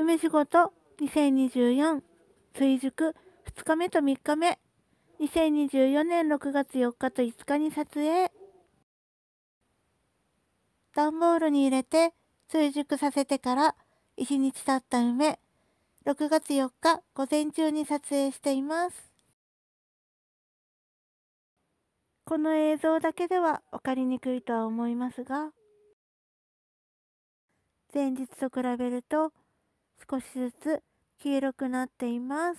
梅仕事2024追熟2日目と3日目2024年6月4日と5日に撮影段ボールに入れて追熟させてから1日経った梅6月4日午前中に撮影していますこの映像だけでは分かりにくいとは思いますが前日と比べると少しずつ黄色くなっています。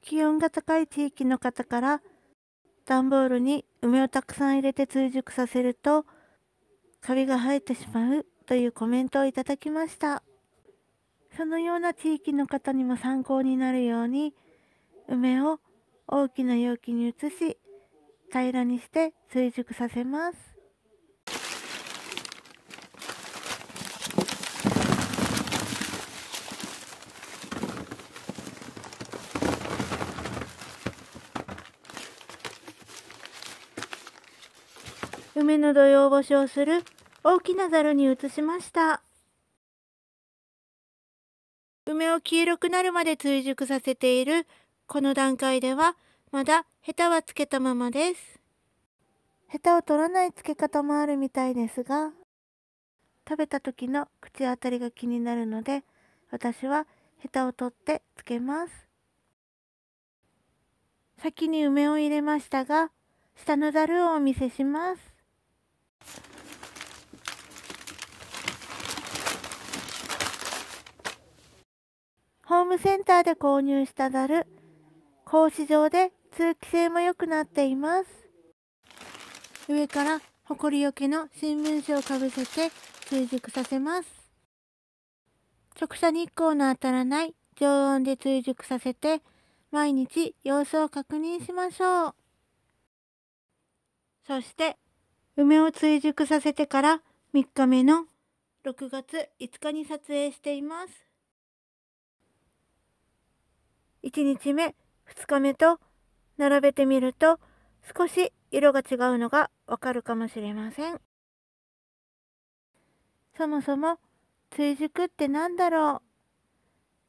気温が高い地域の方から段ボールに梅をたくさん入れて追熟させるとカビが生えてしまうというコメントをいただきましたそのような地域の方にも参考になるように梅を大きな容器に移し平らにして追熟させます梅の土用干しをする大きなざるに移しました。梅を黄色くなるまで追熟させているこの段階ではまだヘタはつけたままです。ヘタを取らないつけ方もあるみたいですが食べた時の口当たりが気になるので私はヘタを取ってつけます。先に梅を入れましたが下のざるをお見せします。ムセンターで購入したざる格子状で通気性も良くなっています上からホコリよけの新聞紙をかぶせて追熟させます直射日光の当たらない常温で追熟させて毎日様子を確認しましょうそして梅を追熟させてから3日目の6月5日に撮影しています1日目2日目と並べてみると少し色が違うのがわかるかもしれませんそもそも追熟って何だろ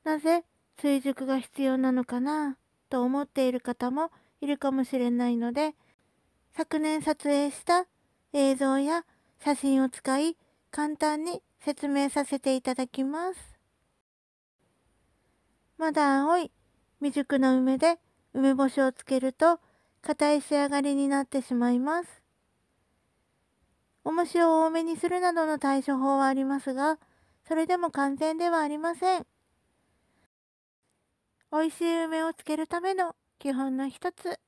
うなぜ追熟が必要なのかなと思っている方もいるかもしれないので昨年撮影した映像や写真を使い簡単に説明させていただきますまだ青い未熟な梅で梅干しをつけると硬い仕上がりになってしまいます。重しを多めにするなどの対処法はありますが、それでも完全ではありません。美味しい梅をつけるための基本の一つ。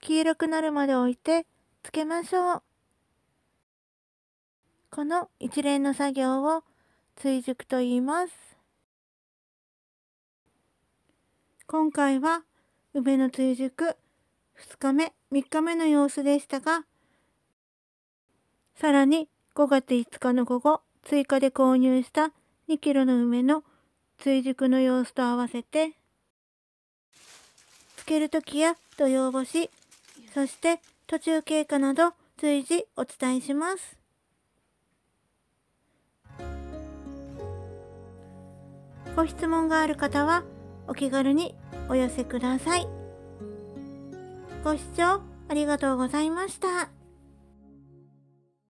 黄色くなるまで置いてつけましょう。この一連の作業を追熟と言います。今回は梅の追熟2日目3日目の様子でしたがさらに5月5日の午後追加で購入した2 k g の梅の追熟の様子と合わせて漬ける時や土用干しそして途中経過など随時お伝えします。ご質問がある方はお気軽にお寄せください。ご視聴ありがとうございました。